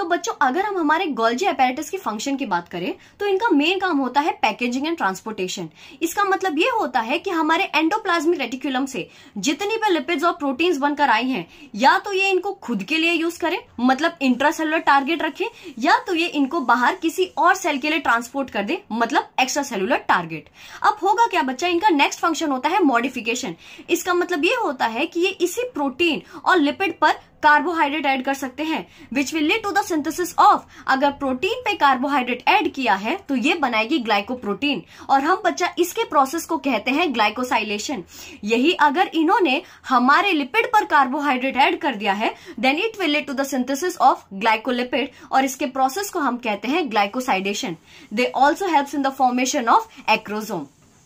तो बच्चों अगर हम हमारे गोल्जी अपेरेटिस के फंक्शन की बात करें तो इनका मेन काम होता है पैकेजिंग एंड ट्रांसपोर्टेशन इसका मतलब ये होता है कि हमारे एंडोप्लाज्मिक रेटिकुलम से जितनी भी लिपिड्स और प्रोटीन्स बनकर आई हैं या तो ये इनको खुद के लिए यूज करें मतलब इंट्रासेलुलर टारगेट रखें या तो ये इनको बाहर किसी और सेल के लिए ट्रांसपोर्ट कर दे मतलब एक्स्ट्रा टारगेट अब होगा क्या बच्चा इनका नेक्स्ट फंक्शन होता है मॉडिफिकेशन इसका मतलब ये होता है कि ये इसी प्रोटीन और लिपिड पर कार्बोहाइड्रेट ऐड कर सकते हैं which will lead to the synthesis of अगर प्रोटीन पे कार्बोहाइड्रेट ऐड किया है तो ये बनाएगी ग्लाइकोप्रोटीन और हम बच्चा इसके प्रोसेस को कहते हैं ग्लाइकोसाइलेशन यही अगर इन्होंने हमारे लिपिड पर कार्बोहाइड्रेट ऐड कर दिया है then it will lead to the synthesis of glycolipid और इसके प्रोसेस को हम कहते हैं glycosidation they also help in the formation of acrosome